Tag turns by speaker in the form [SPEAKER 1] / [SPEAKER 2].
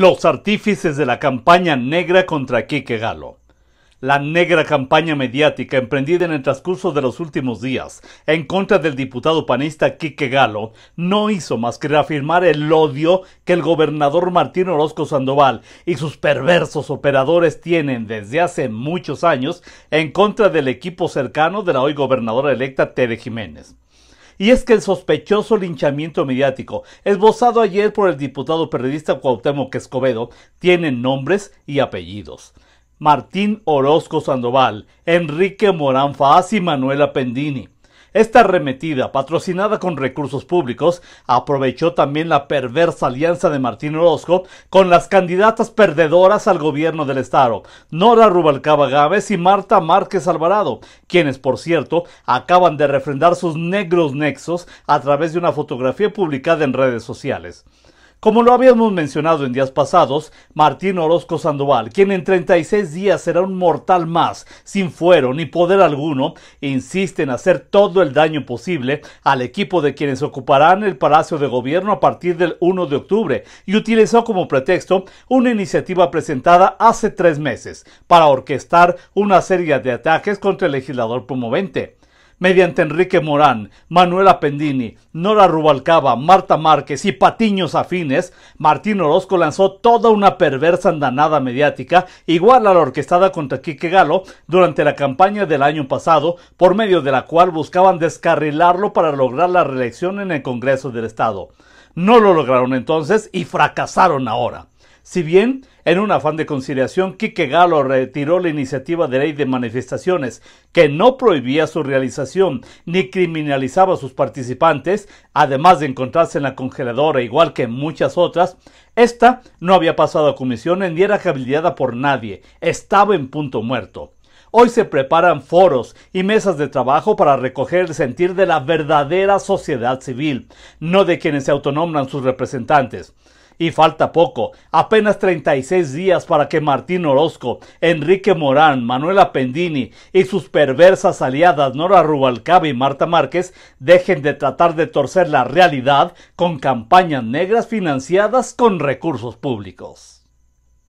[SPEAKER 1] los artífices de la campaña negra contra Quique Galo. La negra campaña mediática emprendida en el transcurso de los últimos días en contra del diputado panista Quique Galo no hizo más que reafirmar el odio que el gobernador Martín Orozco Sandoval y sus perversos operadores tienen desde hace muchos años en contra del equipo cercano de la hoy gobernadora electa Tere Jiménez. Y es que el sospechoso linchamiento mediático, esbozado ayer por el diputado periodista Cuauhtémoc Escobedo, tiene nombres y apellidos. Martín Orozco Sandoval, Enrique Morán Faz y Manuela Pendini. Esta arremetida, patrocinada con recursos públicos, aprovechó también la perversa alianza de Martín Orozco con las candidatas perdedoras al gobierno del Estado, Nora Rubalcaba Gávez y Marta Márquez Alvarado, quienes, por cierto, acaban de refrendar sus negros nexos a través de una fotografía publicada en redes sociales. Como lo habíamos mencionado en días pasados, Martín Orozco Sandoval, quien en 36 días será un mortal más, sin fuero ni poder alguno, insiste en hacer todo el daño posible al equipo de quienes ocuparán el Palacio de Gobierno a partir del 1 de octubre y utilizó como pretexto una iniciativa presentada hace tres meses para orquestar una serie de ataques contra el legislador promovente mediante Enrique Morán, Manuela Pendini, Nora Rubalcaba, Marta Márquez y Patiños Afines, Martín Orozco lanzó toda una perversa andanada mediática igual a la orquestada contra Quique Galo durante la campaña del año pasado, por medio de la cual buscaban descarrilarlo para lograr la reelección en el Congreso del Estado. No lo lograron entonces y fracasaron ahora. Si bien, en un afán de conciliación, Quique Galo retiró la iniciativa de ley de manifestaciones, que no prohibía su realización ni criminalizaba a sus participantes, además de encontrarse en la congeladora igual que muchas otras, esta no había pasado a comisiones ni era cabildeada por nadie, estaba en punto muerto. Hoy se preparan foros y mesas de trabajo para recoger el sentir de la verdadera sociedad civil, no de quienes se autonombran sus representantes. Y falta poco, apenas 36 días para que Martín Orozco, Enrique Morán, Manuela Pendini y sus perversas aliadas Nora Rubalcaba y Marta Márquez dejen de tratar de torcer la realidad con campañas negras financiadas con recursos públicos.